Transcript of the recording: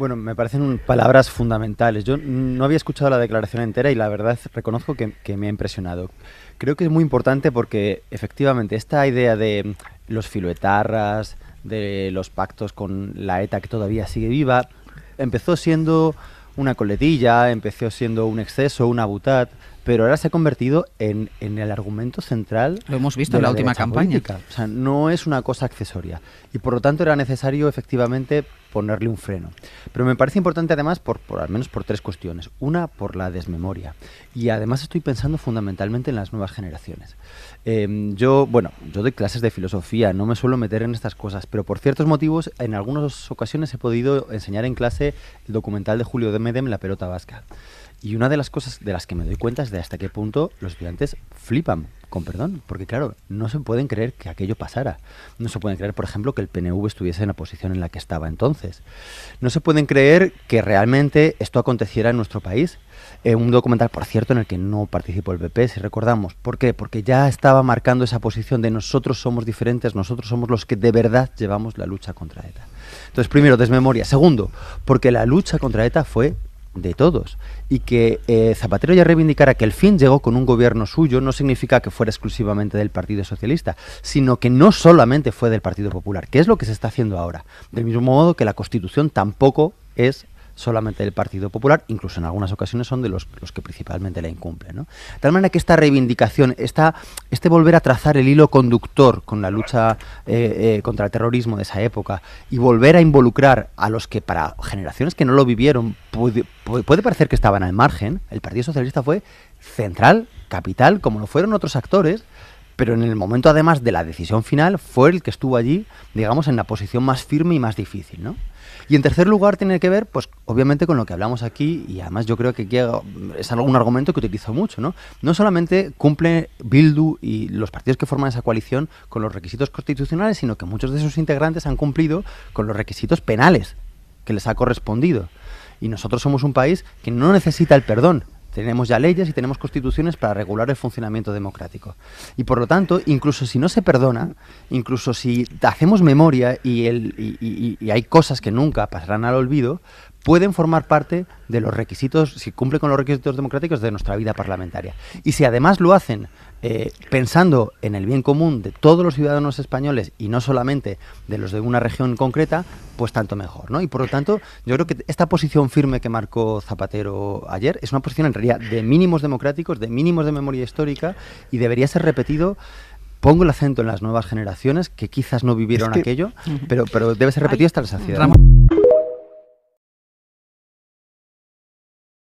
Bueno, me parecen palabras fundamentales. Yo no había escuchado la declaración entera y la verdad reconozco que, me ha impresionado. Creo que es muy importante porque efectivamente esta idea de los filoetarras, de los pactos con la ETA que todavía sigue viva, empezó siendo una coletilla, empezó siendo un exceso, una butad, pero ahora se ha convertido en, el argumento central. Lo hemos visto en la, última campaña. O sea, no es una cosa accesoria. Y por lo tanto era necesario efectivamente ponerle un freno. Pero me parece importante además por, al menos por tres cuestiones. Una, por la desmemoria. Y además estoy pensando fundamentalmente en las nuevas generaciones. Em, yo, bueno, yo doy clases de filosofía, no me suelo meter en estas cosas, pero por ciertos motivos, en algunas ocasiones he podido enseñar en clase el documental de Julio de Medem, La pelota vasca. Y una de las cosas de las que me doy cuenta es de hasta qué punto los estudiantes flipan, con perdón, porque claro, no se pueden creer que aquello pasara. No se pueden creer, por ejemplo, que el PNV estuviese en la posición en la que estaba entonces. No se pueden creer que realmente esto aconteciera en nuestro país. Eh, un documental, por cierto, en el que no participó el PP, si recordamos. ¿Por qué? Porque ya estaba marcando esa posición de nosotros somos diferentes, nosotros somos los que de verdad llevamos la lucha contra ETA. Entonces, primero, desmemoria. Segundo, porque la lucha contra ETA fue de todos. Y que eh, Zapatero ya reivindicara que el fin llegó con un gobierno suyo no significa que fuera exclusivamente del Partido Socialista, sino que no solamente fue del Partido Popular, que es lo que se está haciendo ahora. Del mismo modo que la Constitución tampoco es solamente del Partido Popular, incluso en algunas ocasiones son de los, que principalmente la incumplen. De tal manera que esta reivindicación, este volver a trazar el hilo conductor con la lucha eh, eh, contra el terrorismo de esa época y volver a involucrar a los que para generaciones que no lo vivieron puede, puede parecer que estaban al margen, el Partido Socialista fue central, capital, como lo fueron otros actores pero en el momento además de la decisión final fue el que estuvo allí, digamos, en la posición más firme y más difícil, Y en tercer lugar tiene que ver, pues obviamente con lo que hablamos aquí, y además yo creo que es un argumento que utilizo mucho, ¿no? No solamente cumple Bildu y los partidos que forman esa coalición con los requisitos constitucionales, sino que muchos de sus integrantes han cumplido con los requisitos penales que les ha correspondido. Y nosotros somos un país que no necesita el perdón, tenemos ya leyes y tenemos constituciones para regular el funcionamiento democrático. Y por lo tanto, incluso si no se perdona, incluso si hacemos memoria y, y hay cosas que nunca pasarán al olvido, pueden formar parte de los requisitos, si cumplen con los requisitos democráticos de nuestra vida parlamentaria. Y si además lo hacen eh, pensando en el bien común de todos los ciudadanos españoles y no solamente de los de una región concreta, pues tanto mejor, ¿no? Y por lo tanto, yo creo que esta posición firme que marcó Zapatero ayer es una posición en realidad de mínimos democráticos, de mínimos de memoria histórica y debería ser repetido pongo el acento en las nuevas generaciones que quizás no vivieron aquello, pero, pero debe ser repetido hasta la saciedad.